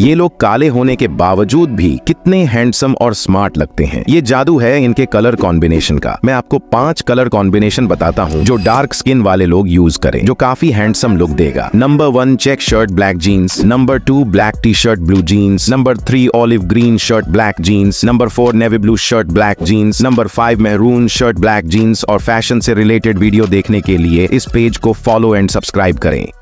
ये लोग काले होने के बावजूद भी कितने हैंडसम और स्मार्ट लगते हैं ये जादू है इनके कलर कॉम्बिनेशन का मैं आपको पांच कलर कॉम्बिनेशन बताता हूँ जो डार्क स्किन वाले लोग यूज करें जो काफी हैंडसम लुक देगा number one check shirt black jeans number two black T shirt blue jeans number three olive green shirt black jeans number four navy blue shirt black jeans number five maroon shirt black jeans और fashion से related video देखने के लिए इस page को follow and subscribe करें